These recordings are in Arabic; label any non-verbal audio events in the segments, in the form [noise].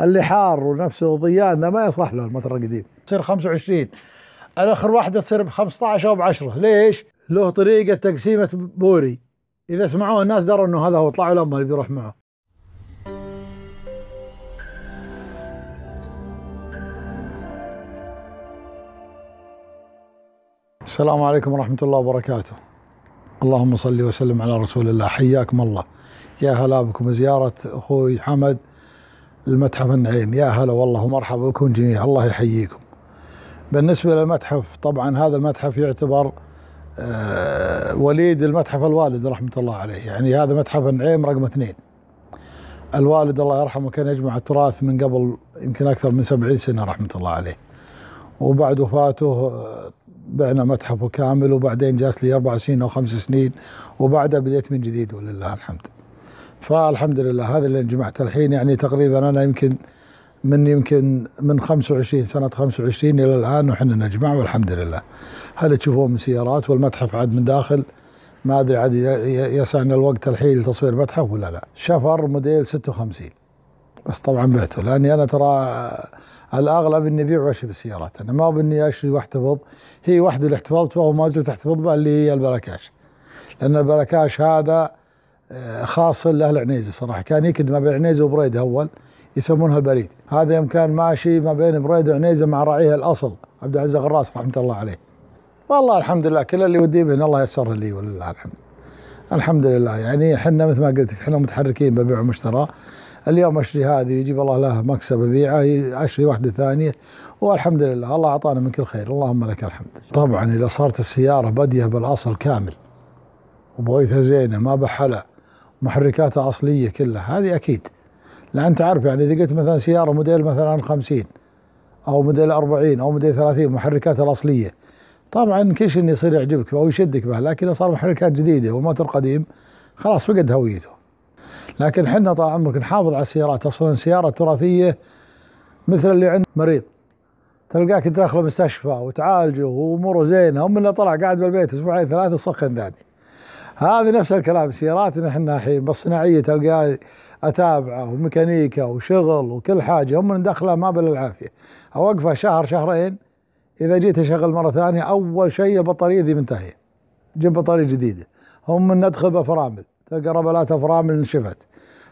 اللي حار ونفسه ضيان ما يصلح له المتر القديم تصير 25 الاخر واحده تصير ب 15 او ب 10 ليش؟ له طريقه تقسيمه بوري اذا سمعوه الناس دروا انه هذا هو طلعوا لما بيروح معه السلام عليكم ورحمة الله وبركاته اللهم صل وسلم على رسول الله حياكم الله يا هلا بكم زيارة أخوي حمد المتحف النعيم يا هلا والله ومرحبا بكم جميعا الله يحييكم بالنسبة للمتحف طبعا هذا المتحف يعتبر آه، وليد المتحف الوالد رحمة الله عليه يعني هذا متحف النعيم رقم اثنين الوالد الله يرحمه كان يجمع التراث من قبل يمكن أكثر من سبعين سنة رحمة الله عليه وبعد وفاته آه، بعنا متحفه كامل وبعدين جات لي أربع سنين أو خمس سنين وبعدها بديت من جديد ولله الحمد فالحمد لله هذا اللي جمعته الحين يعني تقريبا انا يمكن من يمكن من 25 سنه 25 الى الان وحنا نجمع والحمد لله. هل تشوفون من سيارات والمتحف عاد من داخل ما ادري عاد يسعنا الوقت الحين لتصوير متحف ولا لا. شفر موديل 56 بس طبعا بعته لاني انا ترى الاغلب اني ابيع واشتري بالسيارات انا ما بني اشتري واحتفظ هي واحده اللي احتفظت بها وما زلت احتفظ بها اللي هي البلاكاش. لان البلاكاش هذا خاص لاهل عنيزه صراحه كان يكد ما بين عنيزه وبريده اول يسمونها البريد هذا يوم كان ماشي ما بين بريده وعنيزه مع راعيها الاصل عبد العزيز غراس رحمه الله عليه والله الحمد لله كل اللي ودي به الله يسر لي ولله الحمد الحمد لله يعني احنا مثل ما قلت لك احنا متحركين ببيع ومشترى اليوم اشتري هذه يجيب الله لها مكسب ابيعه اشتري واحده ثانيه والحمد لله الله اعطانا من كل خير اللهم لك الحمد طبعا اذا صارت السياره باديه بالاصل كامل وبغيتها زينه ما بحلا محركاتها اصليه كلها هذه اكيد لان تعرف يعني اذا قلت مثلا سياره موديل مثلا 50 او موديل 40 او موديل 30 محركاتها الاصليه طبعا كل شيء يصير يعجبك او يشدك به لكن صار محركات جديده وموتر قديم خلاص فقد هويته لكن حنا طال عمرك نحافظ على السيارات اصلا سياره تراثيه مثل اللي عند مريض تلقاك داخله مستشفى وتعالجه واموره زينه هم اللي طلع قاعد بالبيت اسبوعين ثلاثه سخن ثاني هذه نفس الكلام سياراتنا احنا الحين بالصناعيه تلقاي اتابعه وميكانيكا وشغل وكل حاجه هم ندخلها ما بالعافيه اوقفه شهر شهرين اذا جيت اشغل مره ثانيه اول شيء البطاريه ذي منتهيه جيب بطاريه جديده هم من ندخل بفرامل تلقى ربلات فرامل انشفت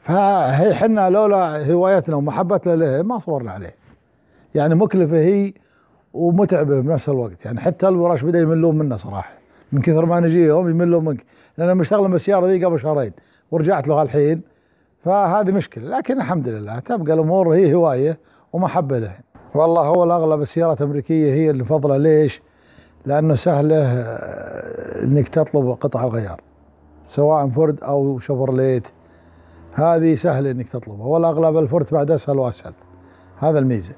فهي حنا لولا هوايتنا ومحبتنا له ما صورنا عليه يعني مكلفه هي ومتعبه بنفس الوقت يعني حتى الورش بدا يملون منه صراحه من كثر ما نجيهم يملوا منك لان انا بالسياره ذي قبل شهرين ورجعت له الحين فهذه مشكله لكن الحمد لله تبقى الامور هي هوايه ومحبه له والله هو الاغلب السيارات الامريكيه هي اللي فضله ليش؟ لانه سهله آه، انك تطلب قطع الغيار سواء فورد او شفرليت هذه سهله انك تطلبها والاغلب الفورد بعد اسهل واسهل هذا الميزه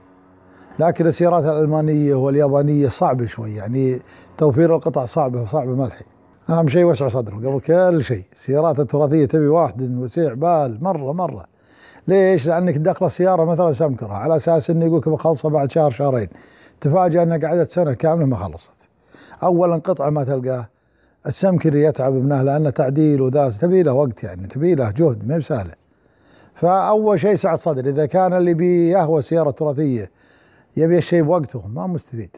لكن السيارات الالمانيه واليابانيه صعبه شوي يعني توفير القطع صعبه صعبه ملحي اهم شيء وسع صدره قبل كل شيء السيارات التراثيه تبي واحد وسيع بال مره مره ليش؟ لانك داخله السياره مثلا سمكره على اساس انه يقولك بخلصها بعد شهر شهرين تفاجئ انها قعدت سنه كامله ما خلصت اولا قطعه ما تلقاه السمكر يتعب منه لانه تعديل وذا تبي له وقت يعني تبي له جهد ما بسهله فاول شيء سعه صدر اذا كان اللي بيهوى السياره التراثيه يبي الشيء بوقته ما مستفيد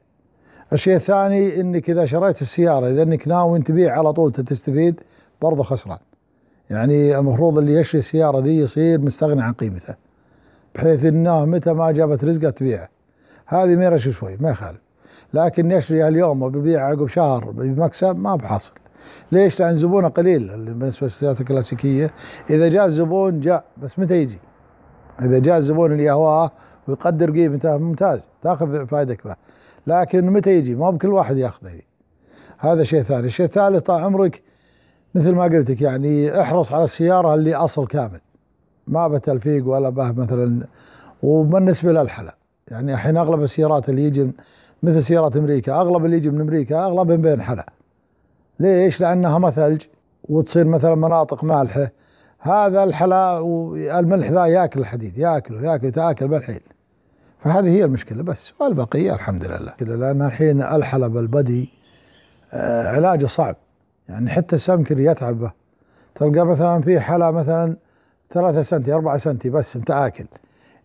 الشيء الثاني انك اذا شريت السياره اذا انك ناوي تبيع على طول تستفيد برضه خسران يعني المفروض اللي يشري السياره ذي يصير مستغني عن قيمتها بحيث انه متى ما جابت رزقه تبيعه هذه ميرش شوي ما يخالف لكن يشري اليوم وبيبيع عقب شهر بمكسب ما بحاصل ليش؟ لان زبونه قليل بالنسبه للسيارات الكلاسيكيه اذا جاء الزبون جاء بس متى يجي؟ اذا جاء الزبون اللي يهواه ويقدر قيمته ممتاز تاخذ فائدتك به لكن متى يجي ما بكل واحد ياخذه هذا شيء ثاني الشيء الثالث طال عمرك مثل ما قلت لك يعني احرص على السيارة اللي أصل كامل ما بتلفيق ولا به مثلا وبالنسبة للحلا يعني الحين أغلب السيارات اللي يجي مثل سيارات أمريكا أغلب اللي يجي من أمريكا أغلبهم بين حلا ليش؟ لأنها ما ثلج وتصير مثلا مناطق مالحة هذا الحلا والملح ذا ياكل الحديد ياكله ياكله تاكل بالحيل فهذه هي المشكلة بس والبقية الحمد لله لأن الحين الحلب البدي آه، علاجه صعب يعني حتى السمكري يتعب به تلقى مثلا في حلا مثلا ثلاثة سنتي أربعة سنتي بس أنت آكل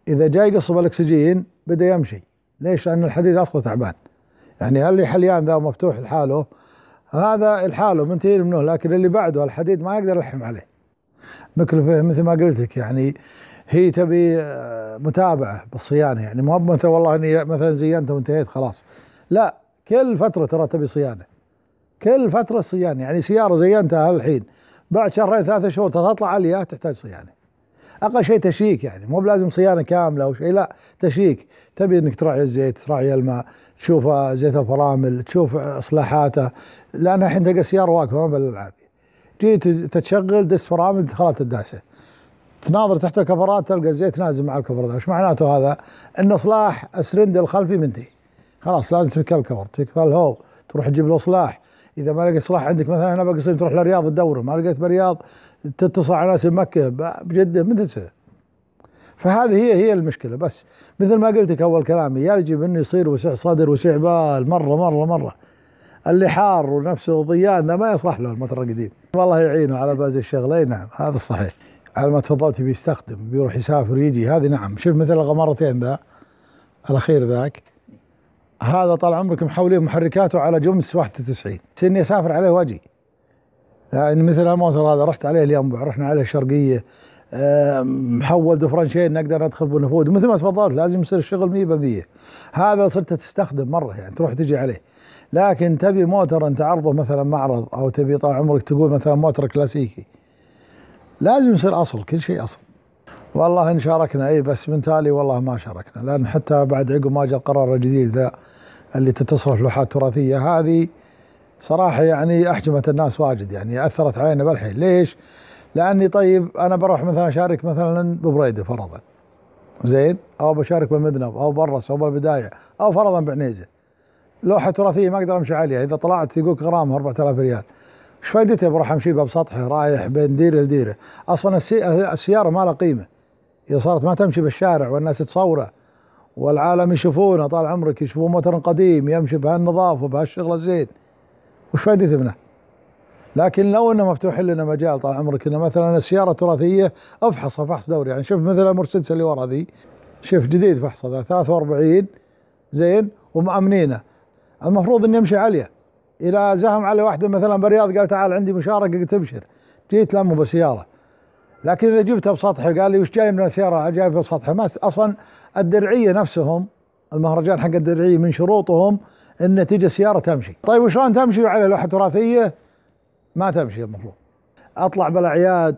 إذا جاي يقصب الأكسجين بدأ يمشي ليش؟ لأن الحديد أصله تعبان يعني اللي حليان ذا ومفتوح لحاله هذا لحاله منتهين منه لكن اللي بعده الحديد ما يقدر يلحم عليه مكلفه مثل ما قلت لك يعني هي تبي آه، متابعه بالصيانه يعني مو مثلا والله اني مثلا زينته وانتهيت خلاص لا كل فتره ترى تبي صيانه كل فتره صيانه يعني سياره زينتها الحين بعد شهرين ثلاثة شهور تطلع عليها تحتاج صيانه اقل شيء تشيك يعني مو بلازم صيانه كامله او شيء لا تشيك تبي انك تراعي الزيت تراعي الماء تشوف آه، زيت الفرامل تشوف آه، اصلاحاته لان الحين تلقى السياره واقفه ما بالالعاب جيت تتشغل دس فرامل دخلت الداسه تناظر تحت الكفرات تلقى الزيت نازل مع الكفرات ايش معناته هذا ان اصلاح السرند الخلفي منتهي خلاص لازم تفك الكفر تفك الهو تروح تجيب له اصلاح اذا ما لقيت اصلاح عندك مثلا هنا باقي تروح للرياض تدوره ما لقيت بالرياض تتصل على ناس بمكه بجده مثل كذا فهذه هي هي المشكله بس مثل ما قلت لك اول كلامي يجب انه يصير وسع صدر وسع بال مره مره مره اللي حار ونفسه ضيان ما يصلح له المطر القديم والله يعينه على باز الشغلين نعم هذا الصحيح على ما تفضلتي بيستخدم بيروح يسافر ويجي هذه نعم شوف مثل الغمرتين ذا الاخير ذاك هذا طال عمرك محولين محركاته على جمس 91 سني اسافر عليه واجي يعني مثل الموتر هذا رحت عليه الينبع رحنا عليه الشرقيه آه، محول دفرنشين نقدر ندخل بنفود مثل ما تفضلت لازم يصير الشغل 100% هذا صرت تستخدم مره يعني تروح تجي عليه لكن تبي موتر انت عرضه مثلا معرض او تبي طال عمرك تقول مثلا موتر كلاسيكي لازم يصير اصل كل شيء اصل والله ان شاركنا اي بس من تالي والله ما شاركنا لان حتى بعد عقب ما جاء القرار الجديد ذا اللي تتصرف لوحات تراثيه هذه صراحه يعني احجمت الناس واجد يعني اثرت علينا بالحين ليش؟ لاني طيب انا بروح مثلا اشارك مثلا ببريده فرضا زين او بشارك بالمذنب او بالرس او بالبدايه او فرضا بعنيزه لوحه تراثيه ما اقدر امشي عليها اذا طلعت يقولك غرامها 4000 ريال ايش فائدته بروح امشي بسطحه رايح بين ديره لديره اصلا السياره ما لها قيمه اذا صارت ما تمشي بالشارع والناس تصوره والعالم يشوفونه طال عمرك يشوفون موتر قديم يمشي بهالنظافه بهالشغله زين وش فائدته منه؟ لكن لو انه مفتوح لنا مجال طال عمرك انه مثلا السياره التراثيه افحصها فحص دوري يعني شوف مثل المرسيدس اللي ورا ذي شوف جديد فحصه ذا 43 زين ومأمنينه المفروض انه يمشي عاليه الى زهم على واحده مثلا برياض قال تعال عندي مشاركه قلت ابشر جيت لامه بسياره لكن اذا جبتها بسطحه قال لي وش جاي من السياره جاي بسطحه ما اصلا الدرعيه نفسهم المهرجان حق الدرعيه من شروطهم ان تجي السياره تمشي طيب وشلون تمشي على لوحه تراثيه ما تمشي المفروض اطلع بالاعياد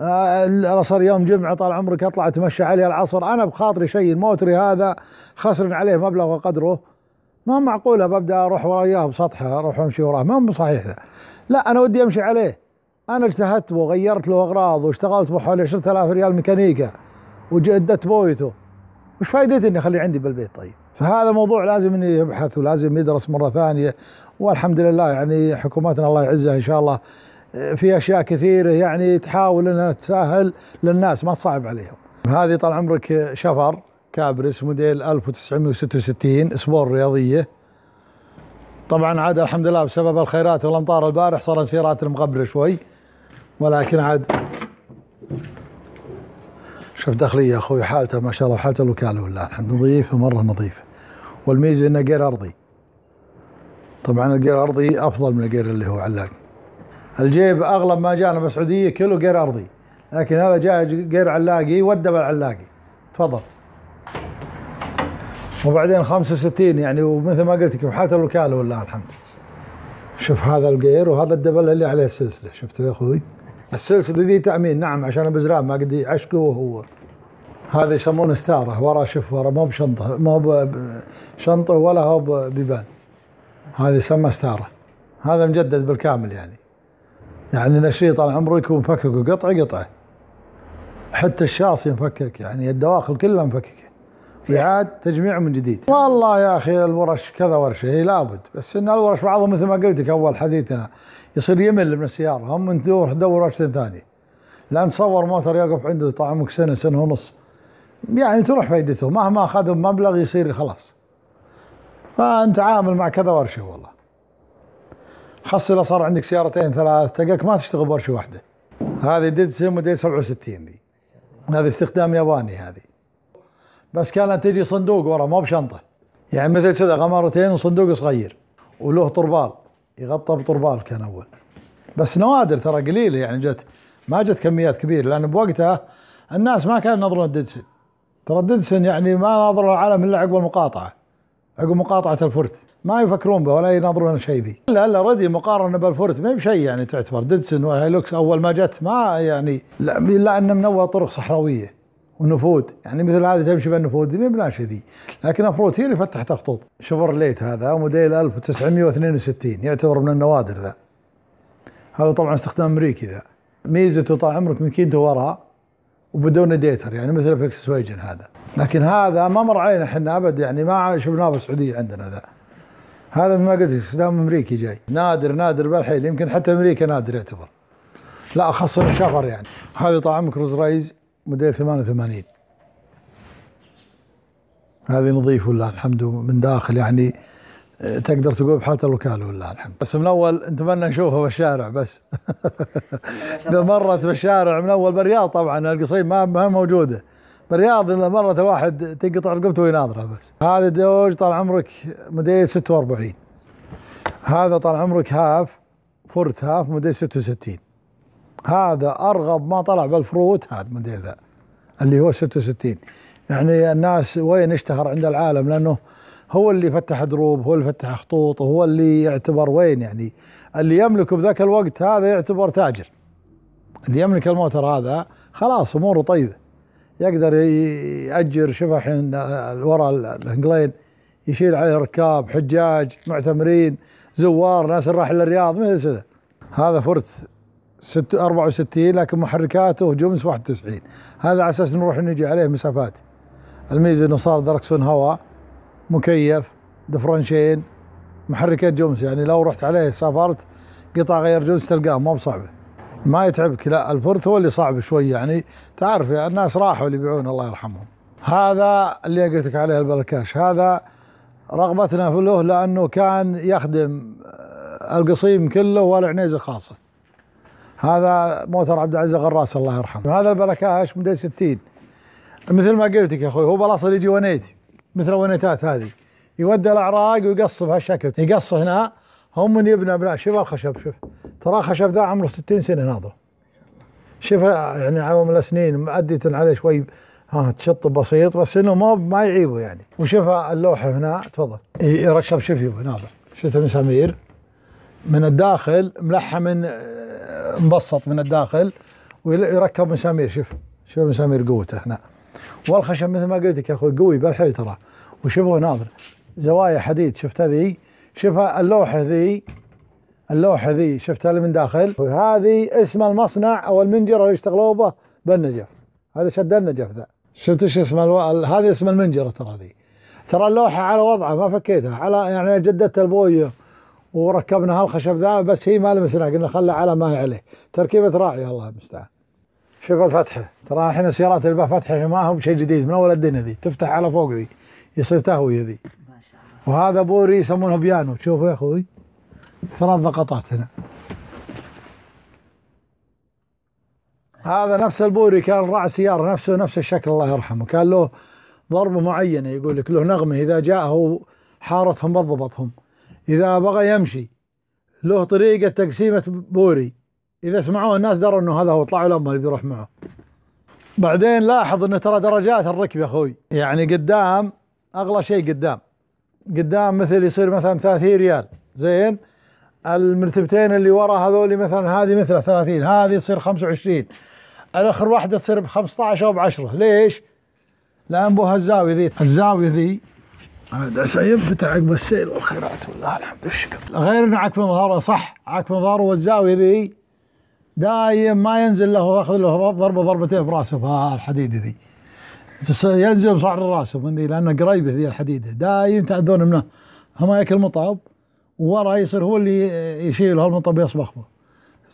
آه، صار يوم جمعه طال عمرك اطلع اتمشى علي العصر انا بخاطري شيء الموتري هذا خسر عليه مبلغ وقدره ما معقوله ببدا اروح وياه بسطحه اروح امشي وراه ما بصحيح ذا لا انا ودي امشي عليه انا اجتهدت وغيرت له اغراض واشتغلت بحوالي 10000 ريال ميكانيكا وجدت بويته وش فائدتي اني اخليه عندي بالبيت طيب؟ فهذا موضوع لازم انه يبحث ولازم يدرس مره ثانيه والحمد لله يعني حكوماتنا الله يعزها ان شاء الله آه، في اشياء كثيره يعني تحاول انها تسهل للناس ما تصعب عليهم. هذه طال عمرك شفر كابرس موديل 1966 سبور رياضيه طبعا عاد الحمد لله بسبب الخيرات والامطار البارح صار سيارات المقبله شوي ولكن عاد شوف داخليه يا اخوي حالته ما شاء الله حالته الوكاله والله الحمد نظيفه مره نظيفه والميزه انه غير ارضي طبعا الجير ارضي افضل من الجير اللي هو علاق الجيب اغلب ما جانا بالسعوديه كله جير ارضي لكن هذا جاء جير علاقي ودب العلاقي تفضل وبعدين 65 يعني ومثل ما قلت لك بحالة الوكالة والله الحمد شوف هذا القير وهذا الدبل اللي عليه السلسلة شفته يا أخوي السلسلة ذي تأمين نعم عشان ابو ما قد يعشقه وهو هذا يسمونه ستارة ورا شوف ورا مو بشنطة مو بشنطة ولا هو ببان. هذا يسمى ستارة هذا مجدد بالكامل يعني يعني نشيط طال عمره يكون مفكك قطعة قطعة حتى الشاص ينفكك يعني الدواخل كلها مفككه اعاد تجميع من جديد والله يا اخي الورش كذا ورشه هي إيه لابد بس ان الورش بعضهم مثل ما قلت لك اول حديثنا يصير يمل من السياره هم تدور دور دور ورش ثانيه لان تصور موتر يقف عنده طعمك سنه سنه ونص يعني تروح فائدته مهما اخذوا مبلغ يصير خلاص فانت عامل مع كذا ورشه والله خاصة اذا صار عندك سيارتين ثلاث تلقاك ما تشتغل بورشه واحده هذه ديد موديل 67 دي هذه استخدام ياباني هذه بس كانت تجي صندوق ورا مو بشنطه يعني مثل كذا غمارتين وصندوق صغير وله طربال يغطى بطربال كان اول بس نوادر ترى قليله يعني جت ما جت كميات كبيره لان بوقتها الناس ما كانوا ينظرون الدنسن ترى الدنسن يعني ما ناظر العالم الا عقب المقاطعه عقب مقاطعه الفرت ما يفكرون به ولا يناظرون شيء ذي الا الا ردي مقارنه بالفرت ما بشيء يعني تعتبر ديدسن وهيلوكس اول ما جت ما يعني لا الا من اول طرق صحراويه ونفود يعني مثل هذه تمشي بالنفود ما بلاش ذي لكن هي اللي فتحت خطوط شوفر ليت هذا موديل 1962 يعتبر من النوادر ذا هذا طبعا استخدام امريكي ذا ميزته طال عمرك ماكينته وراء وبدون ديتر يعني مثل فيكس ويجن هذا لكن هذا ما مر علينا احنا ابد يعني ما شفناه بالسعوديه عندنا ذا هذا ما قلت استخدام امريكي جاي نادر نادر بالحيل يمكن حتى امريكا نادر يعتبر لا اخص شفر يعني هذا طال عمرك روز رايز موديل 88 هذه نظيف ولله الحمد من داخل يعني آه، تقدر تقول بحالة الوكالة ولله الحمد بس من أول نتمنى نشوفها بالشارع بس [laughs] إذا مرت بالشارع من أول بالرياض طبعا القصيم ما ما موجودة بالرياض إذا مرت الواحد تقطع رقبته ويناظره بس هذا دوج طال عمرك موديل 46 هذا طال عمرك هاف فورت هاف موديل 66 هذا ارغب ما طلع بالفروت هذا مدري ذا اللي هو 66 يعني الناس وين اشتهر عند العالم لانه هو اللي فتح دروب هو اللي فتح خطوط وهو اللي يعتبر وين يعني اللي يملكه بذاك الوقت هذا يعتبر تاجر اللي يملك الموتر هذا خلاص اموره طيبه يقدر ياجر شبحن ورا الانجلين يشيل عليه ركاب حجاج معتمرين زوار ناس راح للرياض مثل هذا فرت 6 64 لكن محركاته جمس 91 هذا على اساس نروح نجي عليه مسافات الميزه انه صار دركسون هواء مكيف دفرنشين محركات جمس يعني لو رحت عليه سافرت قطع غير جمس تلقاه مو بصعبه ما يتعبك لا الفرث هو اللي صعب شوي يعني تعرف يعني الناس راحوا اللي يبيعون الله يرحمهم هذا اللي قلت لك عليه البلكاش هذا رغبتنا له لانه كان يخدم آه، القصيم كله والعنيزه خاصه هذا موتر عبد العزيز غراس الله يرحمه هذا البلكاش موديل 60 مثل ما قلت لك يا اخوي هو بلاصه يجي ونيت مثل ونيتات هذه يودي الاعراق ويقص بهالشكل يقص هنا هم من يبنى ابناء شوف الخشب شوف ترى الخشب ذا عمره 60 سنه ناظر شوف يعني عوام السنين مأدية عليه شوي ها تشط بسيط بس انه ما ما يعيبه يعني وشوف اللوحه هنا تفضل يركب شوف ناظر شفت المسامير من الداخل ملحم من مبسط من الداخل ويركب مسامير شوف شوف مسامير قوته هنا والخشب مثل ما قلت لك يا اخوي قوي بالحيل ترى وشوفوا ناظر زوايا حديد شفت هذه شوف اللوحه ذي اللوحه ذي شفتها اللي من داخل هذه اسم المصنع او المنجره اللي يشتغلوا به بالنجف هذا شد النجف ذا شفت ايش اسم الو... هذه اسم المنجره ترى ذي ترى اللوحه على وضعها ما فكيتها على يعني جددت البويه وركبنا هالخشب ذا بس هي ما لمسناها قلنا خلها على ما هي عليه تركيبه راعي الله المستعان شوف الفتحه ترى الحين سيارات الباب فتحه ما هو بشيء جديد من اول الدنيا ذي تفتح على فوق ذي يصير تهويه ذي وهذا بوري يسمونه بيانو شوفوا يا اخوي ثلاث ضغطات هنا هذا نفس البوري كان راعي سياره نفسه نفس الشكل الله يرحمه كان له ضربه معينه يقول لك له نغمه اذا جاءه حارتهم بضبطهم إذا بغى يمشي له طريقة تقسيمة بوري إذا سمعوه الناس دروا أنه هذا هو طلعوا لما بيروح معه بعدين لاحظ أنه ترى درجات الركب يا أخوي يعني قدام أغلى شيء قدام قدام مثل يصير مثلا 30 ريال زين المرتبتين اللي ورا هذول مثلا هذه مثل 30 هذه تصير 25 الاخر واحده تصير ب 15 او ب 10 ليش؟ لان بوها الزاويه ذي الزاويه ذي هذا سيب بتاعك بالسيل والخيرات والله الحمد والشكر غير انه عكف ظهره صح عكف ظهره والزاويه ذي دايم ما ينزل له واخذ له ضربه ضربتين براسه الحديده ذي ينزل بصعر راسه مني لانه قريبه ذي الحديده دايم تعذون منه هما ياكل مطاب وورا يصير هو اللي يشيل هالمطب يصبخ به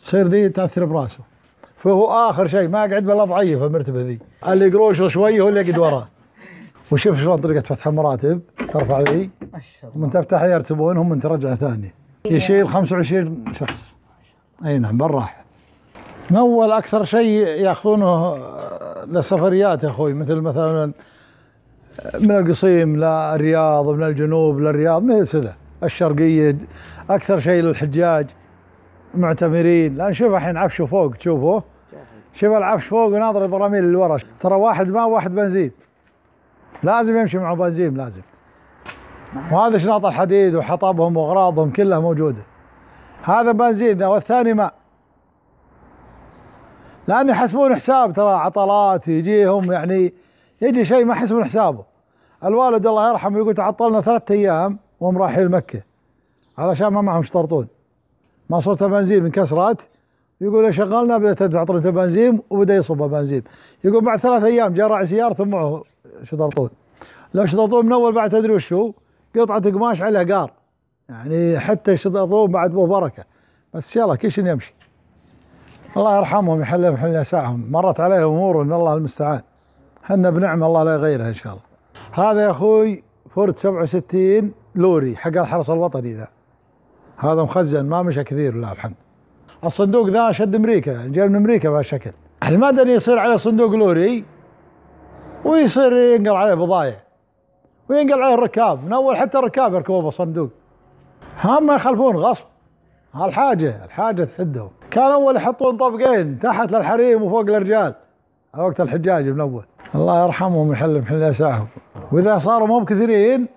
تصير ذي تاثر براسه فهو اخر شيء ما قعد بلا ضعيف المرتبه ذي اللي قروشه شوي هو اللي يقعد وراه وشوف شلون طريقه فتح المراتب ترفع ذي ما شاء الله تفتحها يرتبون من ترجع ثاني إيه. يشيل 25 شخص اي نعم بالراحه من اول اكثر شيء ياخذونه للسفريات يا اخوي مثل مثلا من القصيم للرياض من الجنوب للرياض مثل الشرقيه اكثر شيء للحجاج معتمرين لان شوف الحين عفشه فوق تشوفه شوف العفش فوق وناظر البراميل اللي ورا ترى واحد ما واحد بنزين لازم يمشي مع بنزين لازم وهذا شنط الحديد وحطبهم واغراضهم كلها موجوده هذا بنزين والثاني ماء لان يحسبون حساب ترى عطلات يجيهم يعني يجي شيء ما يحسبون حسابه الوالد الله يرحمه يقول تعطلنا ثلاثة ايام وهم رايحين مكه علشان ما معهم يشترطون ماسوره بنزين انكسرت يقول شغلنا بدأت تدفع طريقة بنزين وبدأ يصب بنزين يقول بعد ثلاث ايام جاء راعي سيارته معه شطرطون لو شطرطون من اول بعد تدري وش هو قطعه قماش على قار يعني حتى شطرطون بعد مو بركه بس يلا كل شيء يمشي الله يرحمهم يحلهم حل يسعهم مرت عليهم امور ان الله المستعان حنا بنعم الله لا يغيرها ان شاء الله هذا يا اخوي فورد 67 لوري حق الحرس الوطني ذا هذا مخزن ما مشى كثير لله الحمد الصندوق ذا شد امريكا جاي من امريكا بهالشكل المدني يصير على صندوق لوري ويصير ينقل عليه بضايع وينقل عليه الركاب من اول حتى الركاب يركبوا بالصندوق هم ما يخلفون غصب هالحاجة الحاجة تحدهم كان أول يحطون طبقين تحت للحريم وفوق الرجال على وقت الحجاج من أول الله يرحمهم ويحل محل اسعهم وإذا صاروا مو بكثيرين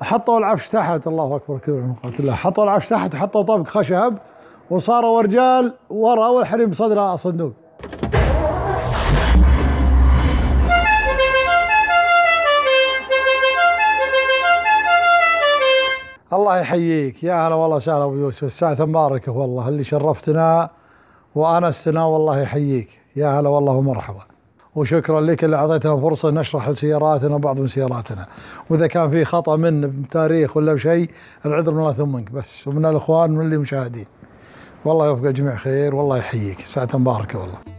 حطوا العفش تحت الله أكبر كبير الله حطوا العفش تحت وحطوا طبق خشب وصاروا رجال ورا والحريم صدره الصندوق الله يحييك يا هلا والله وسهلا ابو يوسف الساعة مباركة والله اللي شرفتنا وانستنا والله يحييك يا هلا والله ومرحبا وشكرا لك اللي اعطيتنا فرصه نشرح سياراتنا وبعض من سياراتنا واذا كان في خطا من بتاريخ ولا بشيء العذر من الله ثم منك بس ومن الاخوان اللي مشاهدين والله يوفق الجميع خير والله يحييك ساعه مباركه والله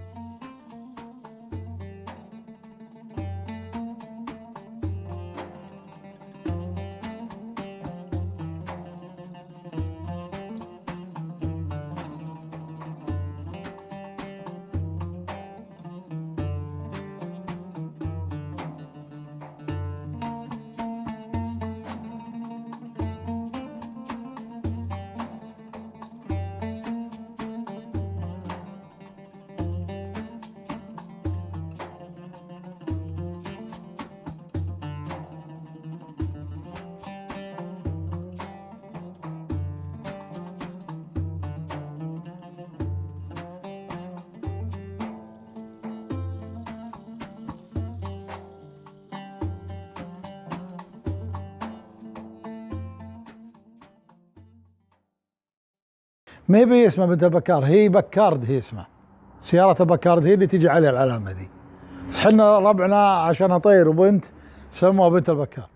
ما هي اسمها بنت البكار هي بكارد هي اسمها سيارة البكارد هي اللي تجي عليها العلامة ذي بس حنا ربعنا عشان طير وبنت سموها بنت البكار